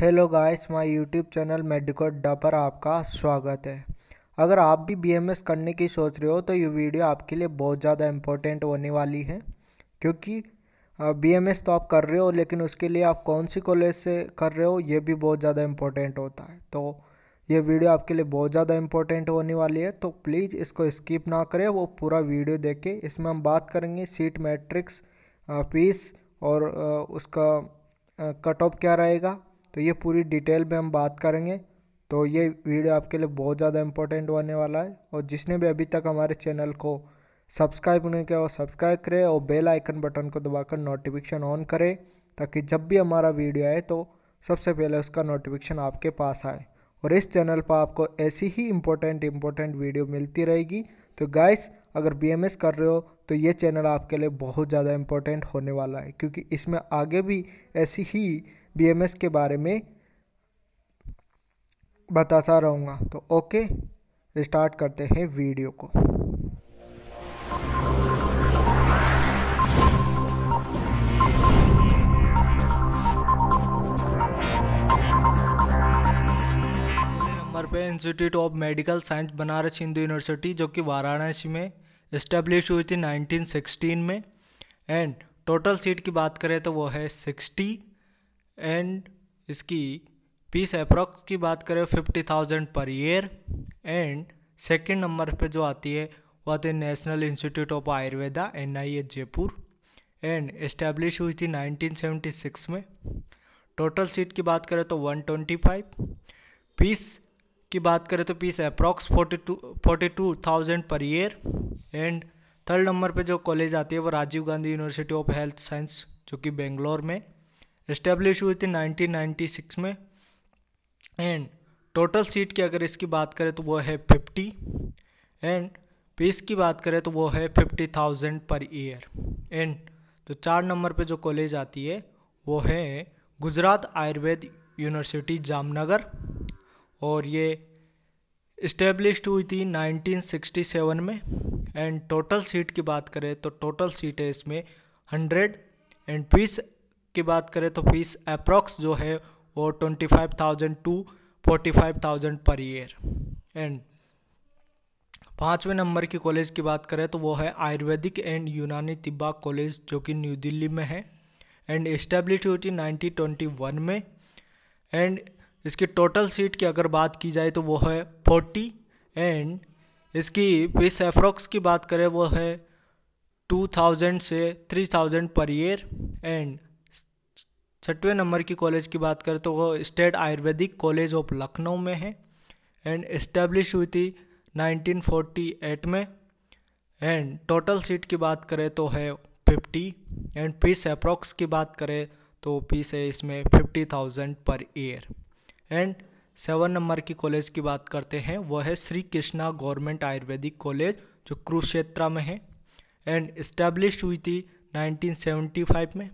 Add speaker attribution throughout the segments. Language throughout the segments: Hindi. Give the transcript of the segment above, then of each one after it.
Speaker 1: hello guys my YouTube channel medico Adda पर आपका स्वागत है अगर आप भी बीएमएस करने की सोच रहे हो तो ये वीडियो आपके लिए बहुत ज़्यादा इम्पोर्टेंट होने वाली है क्योंकि बीएमएस तो आप कर रहे हो लेकिन उसके लिए आप कौन सी कॉलेज से कर रहे हो ये भी बहुत ज़्यादा इम्पोर्टेंट होता है तो ये वीडियो आपके लिए बहुत ज़्यादा इम्पोर्टेंट होने वाली है तो प्लीज़ इसको स्किप ना करें वो पूरा वीडियो देखें इसमें हम बात करेंगे सीट मैट्रिक्स फीस और उसका कट ऑफ क्या रहेगा तो ये पूरी डिटेल में हम बात करेंगे तो ये वीडियो आपके लिए बहुत ज़्यादा इम्पोर्टेंट होने वाला है और जिसने भी अभी तक हमारे चैनल को सब्सक्राइब नहीं किया वो सब्सक्राइब करें और बेल आइकन बटन को दबाकर नोटिफिकेशन ऑन करें ताकि जब भी हमारा वीडियो आए तो सबसे पहले उसका नोटिफिकेशन आपके पास आए और इस चैनल पर आपको ऐसी ही इम्पोर्टेंट इम्पोर्टेंट वीडियो मिलती रहेगी तो गाइस अगर बीएमएस कर रहे हो तो ये चैनल आपके लिए बहुत ज़्यादा इम्पोर्टेंट होने वाला है क्योंकि इसमें आगे भी ऐसी ही बीएमएस के बारे में बताता रहूँगा तो ओके स्टार्ट करते हैं वीडियो को
Speaker 2: नंबर पे institute of medical science Banaras Hindu university जो कि वाराणसी में इस्टेब्लिश हुई थी 1916 में एंड टोटल सीट की बात करें तो वो है एंड इसकी पीस अप्रॉक्स की बात करें fifty thousand per year and second number पे जो आती है वो आती है national institute of Ayurveda N I A Jaipur and establish हुई थी 1976 में टोटल सीट की बात करें तो 125 पीस की बात करें तो टू अप्रॉक्स 42 42,000 पर ईयर एंड थर्ड नंबर पे जो कॉलेज आती है वो Rajiv Gandhi university of health science जो कि बेंगलोर में इस्टेब्लिश हुई थी 1996 में एंड टोटल सीट की अगर इसकी बात करें तो वो है 50 एंड फीस की बात करें तो वो है 50,000 पर ईयर एंड तो चार नंबर पे जो कॉलेज आती है वो है गुजरात आयुर्वेद यूनिवर्सिटी जामनगर और ये इस्टेब्लिश हुई थी 1967 में एंड टोटल सीट की बात करें तो टोटल सीट है इसमें 100 एंड फीस की बात करें तो फीस अप्रॉक्स जो है वो twenty five thousand to forty five thousand per year and पाँचवें नंबर की कॉलेज की बात करें तो वो है आयुर्वेदिक एंड यूनानी तिब्बा कॉलेज जो कि न्यू दिल्ली में है एंड इस्टेब्लिश हुई थी नाइनटीन ट्वेंटी वन में एंड इसकी टोटल सीट की अगर बात की जाए तो वो है फोर्टी एंड इसकी फीस एफ्रोक्स की बात करें वो है टू थाउजेंड से three thousand per year and छठवें नंबर की कॉलेज की बात करें तो वो state Ayurvedic college of Lucknow में है एंड इस्टेब्लिश हुई थी 1948 में एंड टोटल सीट की बात करें तो है 50 एंड पीस अप्रॉक्स की बात करें तो पीस है इसमें 50,000 per year and seven number की कॉलेज की बात करते हैं वह है श्री कृष्णा गवर्नमेंट आयुर्वेदिक कॉलेज जो कुरुक्षेत्रा में है एंड इस्टेब्लिश हुई थी 1975 में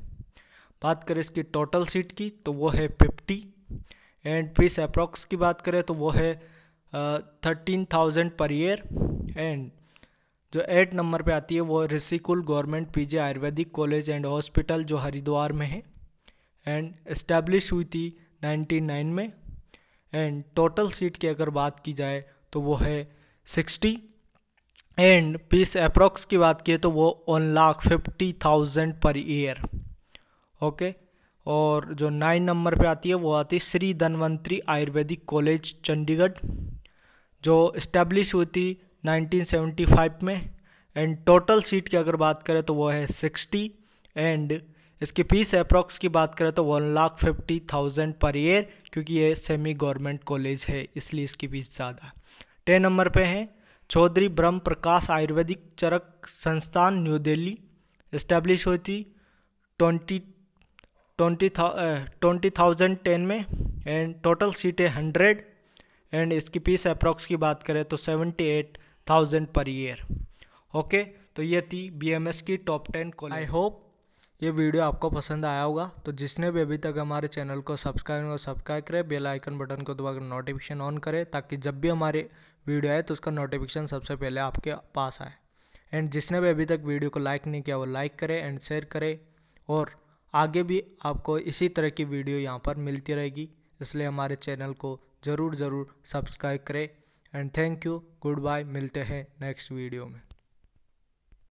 Speaker 2: बात करें इसकी टोटल सीट की तो वो है फिफ्टी एंड फीस अप्रोक्स की बात करें तो वो है thirteen thousand per year and जो एट नंबर पे आती है वो Rishikul government PJ Ayurvedic college and hospital जो हरिद्वार में है एंड इस्टेब्लिश हुई थी 99 में एंड टोटल सीट की अगर बात की जाए तो वो है 60 एंड पीस अप्रोक्स की बात की तो वो one lakh fifty thousand per year okay और जो नाइन नंबर पे आती है वो आती है श्री धनवंतरी आयुर्वेदिक कॉलेज चंडीगढ़ जो इस्टेब्लिश हुई थी 1975 में एंड टोटल सीट की अगर बात करें तो वो है 60 एंड इसकी फीस अप्रॉक्स की बात करें तो one lakh fifty thousand per year क्योंकि ये सेमी गवर्नमेंट कॉलेज है इसलिए इसकी फीस ज़्यादा टेन नंबर पे हैं चौधरी ब्रह्म प्रकाश आयुर्वेदिक चरक संस्थान न्यू दिल्ली इस्टेब्लिश हुई थी twenty twenty twenty thousand ten में एंड टोटल सीटें हंड्रेड एंड इसकी पीस अप्रॉक्स की बात करें तो seventy eight thousand per year okay तो ये थी बी एम एस की top ten college I hope ये वीडियो आपको पसंद आया होगा तो जिसने भी अभी तक हमारे चैनल को सब्सक्राइब और सब्सक्राइब करें बेल आइकन बटन को दबाकर नोटिफिकेशन ऑन करें ताकि जब भी हमारे वीडियो आए तो उसका नोटिफिकेशन सबसे पहले आपके पास आए एंड जिसने भी अभी तक वीडियो को लाइक नहीं किया वो लाइक करें एंड शेयर करें और आगे भी आपको इसी तरह की वीडियो यहाँ पर मिलती रहेगी इसलिए हमारे चैनल को ज़रूर ज़रूर सब्सक्राइब करें and thank you goodbye मिलते हैं नेक्स्ट वीडियो में